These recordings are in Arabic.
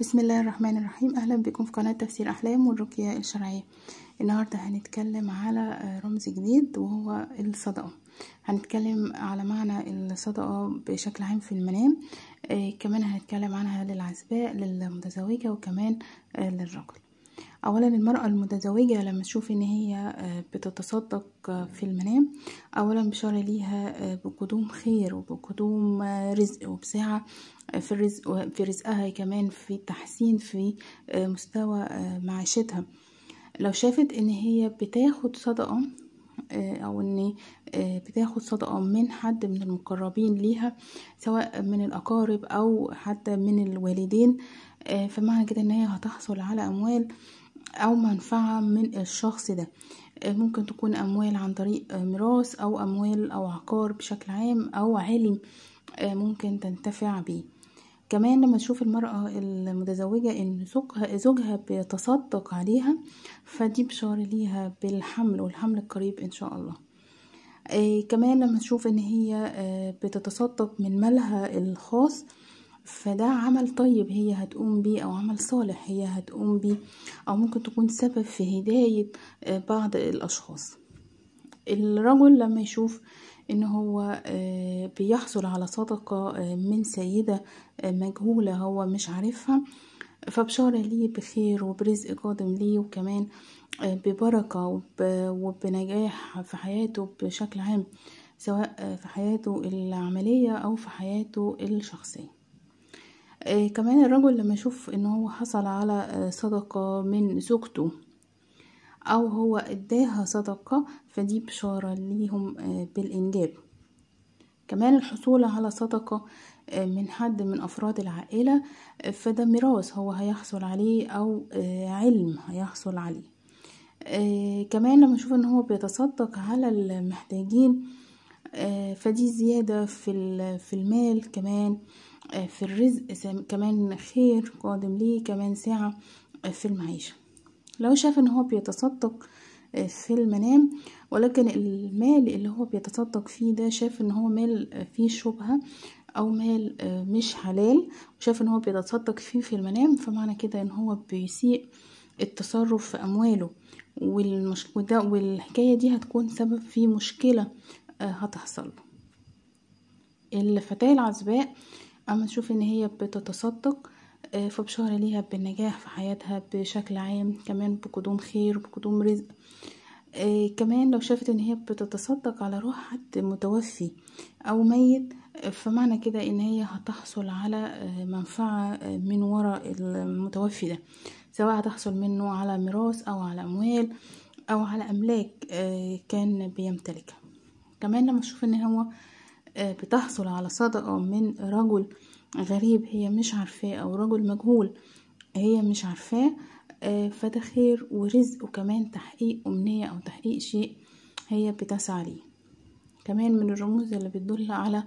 بسم الله الرحمن الرحيم اهلا بكم في قناه تفسير احلام والرقيه الشرعيه النهارده هنتكلم على رمز جديد وهو الصدقه هنتكلم على معنى الصدقه بشكل عام في المنام آه، كمان هنتكلم عنها للعزباء للمتزوجه وكمان آه، للرجل اولا المرأة المتزوجة لما تشوف ان هي آه، بتتصدق آه، في المنام اولا بشارة ليها آه، بقدوم خير وبقدوم رزق وبسعة في الرزق في رزقها كمان في تحسين في مستوى معيشتها لو شافت ان هي بتاخد صدقة او ان بتاخد صدقة من حد من المقربين ليها سواء من الاقارب او حتى من الوالدين فمعنى كده ان هي هتحصل على اموال او منفعة من الشخص ده آه، ممكن تكون اموال عن طريق آه، ميراث او اموال او عقار بشكل عام او علم آه، ممكن تنتفع بيه كمان لما تشوف المرأة المتزوجة ان زوجها بيتصدق عليها فدي بشارة ليها بالحمل والحمل القريب ان شاء الله كمان لما تشوف ان هي بتتصدق من مالها الخاص فده عمل طيب هي هتقوم بيه او عمل صالح هي هتقوم بيه او ممكن تكون سبب في هداية آه، بعض الاشخاص الرجل لما يشوف ان هو آه، بيحصل على صدقة آه، من سيدة مجهولة هو مش عارفها فبشارة ليه بخير وبرزق قادم ليه وكمان ببركة وبنجاح في حياته بشكل عام سواء في حياته العملية أو في حياته الشخصية آه، كمان الرجل لما يشوف ان هو حصل على آه، صدقة من زوجته او هو اداها صدقة فدي بشارة ليهم آه، بالانجاب كمان الحصول على صدقة من حد من أفراد العائلة فده ميراث هو هيحصل عليه أو علم هيحصل عليه كمان لما نشوف ان هو بيتصدق على المحتاجين فدي زيادة في المال كمان آه، في الرزق كمان خير قادم ليه كمان ساعة آه، في المعيشة لو شاف ان هو بيتصدق آه، في المنام ولكن المال اللي هو بيتصدق فيه ده شاف ان هو مال فيه شبهة او مال مش حلال وشاف ان هو بيتصدق فيه في المنام فمعنى كده ان هو بيسيء التصرف في امواله والمش... وده والحكاية دي هتكون سبب في مشكلة هتحصل الفتاة العزباء اما تشوف ان هي بتتصدق آه، فبشهر ليها بالنجاح في حياتها بشكل عام كمان بقدوم خير وبقدوم رزق آه، كمان لو شافت ان هي بتتصدق على روح حد متوفي او ميت آه، فمعنى كده ان هي هتحصل على منفعة من وراء المتوفي ده سواء هتحصل منه على ميراث او على اموال او على املاك كان بيمتلكها كمان لما تشوف ان هو آه، بتحصل على صدقة من رجل غريب هي مش عارفاه أو رجل مجهول هي مش عارفاه آه، فده خير ورزق وكمان تحقيق أمنية أو تحقيق شيء هي بتسعى ليه كمان من الرموز اللي بتدل على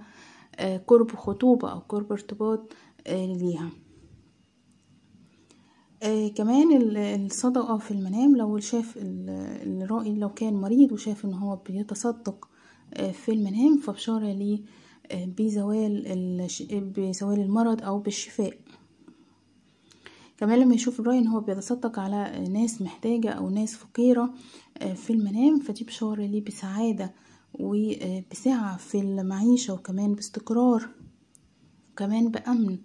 آه، قرب خطوبة أو قرب ارتباط ليها آه كمان الصدقة في المنام لو شاف الرائي لو كان مريض وشاف ان هو بيتصدق آه، في المنام فبشارة ليه آه، بزوال بزوال المرض أو بالشفاء كمان لما يشوف براين هو بيتصدق على ناس محتاجة أو ناس فقيرة آه، في المنام فدي بشارة ليه بسعادة وبسعة في المعيشة وكمان باستقرار وكمان بأمن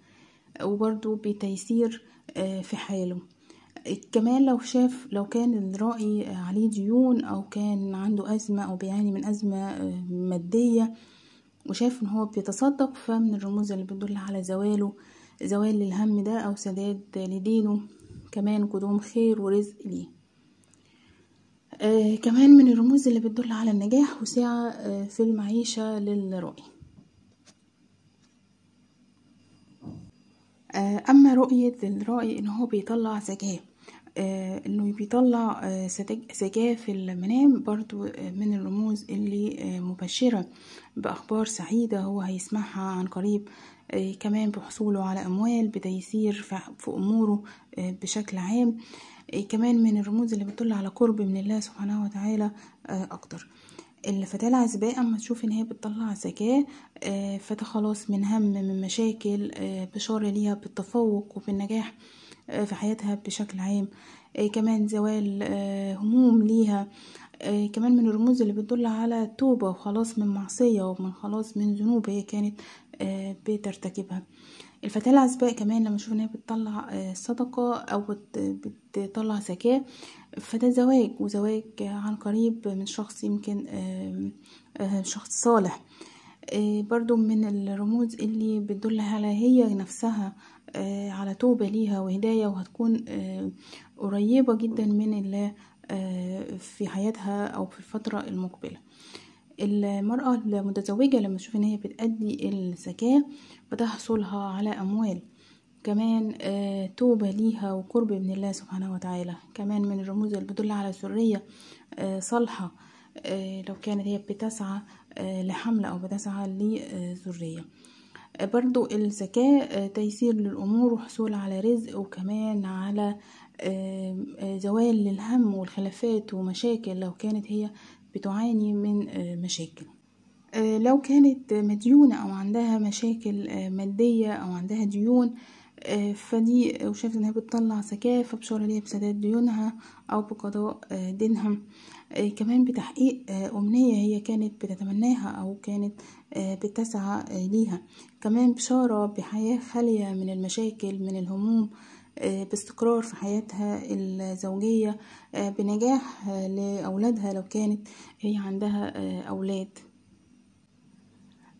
وبرضو بتيسير في حاله كمان لو شاف لو كان الرأي عليه ديون أو كان عنده أزمة أو بيعاني من أزمة آه، مادية وشاف إن هو بيتصدق فمن الرموز اللي بتدل على زواله زوال الهم ده أو سداد لدينه كمان قدوم خير ورزق ليه آه كمان من الرموز اللي بتدل على النجاح وسعة آه في المعيشة آه أما رؤية الرأي إن هو بيطلع زكاة آه، انه بيطلع آه، سجاف المنام برضو آه، من الرموز اللي مبشرة بأخبار سعيدة هو هيسمعها عن قريب كمان بحصوله على أموال بدأ يسير في أموره بشكل عام كمان من الرموز اللي بتدل على قرب من الله سبحانه وتعالى أكتر الفتاة العزباء أما تشوف إن هي بتطلع زكاة فتخلص من هم من مشاكل بشارة ليها بالتفوق وبالنجاح آه، في حياتها بشكل عام آه، كمان زوال آه، هموم ليها كمان من الرموز اللي بتدل على توبة وخلاص من معصية ومن خلاص من ذنوب هي كانت بترتكبها الفتاة العزباء كمان لما نشوف انها بتطلع صدقة او بتطلع زكاة فده زواج وزواج عن قريب من شخص يمكن شخص صالح برضو من الرموز اللي بتدل على هي نفسها آه، على توبة ليها وهداية وهتكون آه، قريبة جدا من الله آه، في حياتها أو في الفترة المقبلة المرأة المتزوجة لما تشوف ان هي بتأدي الزكاة بتحصلها على أموال كمان توبة ليها وقرب من الله سبحانه وتعالى كمان من الرموز اللي بتدل على سرية صالحة لو كانت هي بتسعى لحمل أو بتسعى لذرية آه، برضو الذكاء آه، تيسير للأمور وحصول على رزق وكمان على آه، زوال للهم والخلافات ومشاكل لو كانت هي بتعاني من مشاكل لو كانت مديونة أو عندها مشاكل مادية أو عندها ديون آه، فدي آه، وشافت ان هي بتطلع زكاة فبشرى ليها بسداد ديونها او بقضاء آه، دينها كمان بتحقيق امنية هي كانت بتتمناها او كانت بتسعى ليها كمان بشارة بحياة خالية من المشاكل من الهموم باستقرار في حياتها الزوجية بنجاح لأولادها لو كانت هي عندها أولاد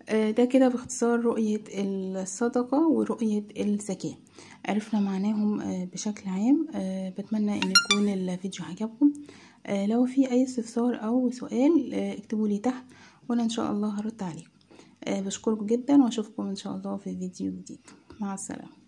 آه، ده كده باختصار رؤية الصدقة ورؤية الزكاة عرفنا معناهم آه، بشكل عام آه، بتمنى ان يكون الفيديو عجبكم لو في اي استفسار او سؤال اكتبوا لي تحت وانا ان شاء الله هرد عليكم بشكركم جدا واشوفكم ان شاء الله في فيديو جديد مع السلامه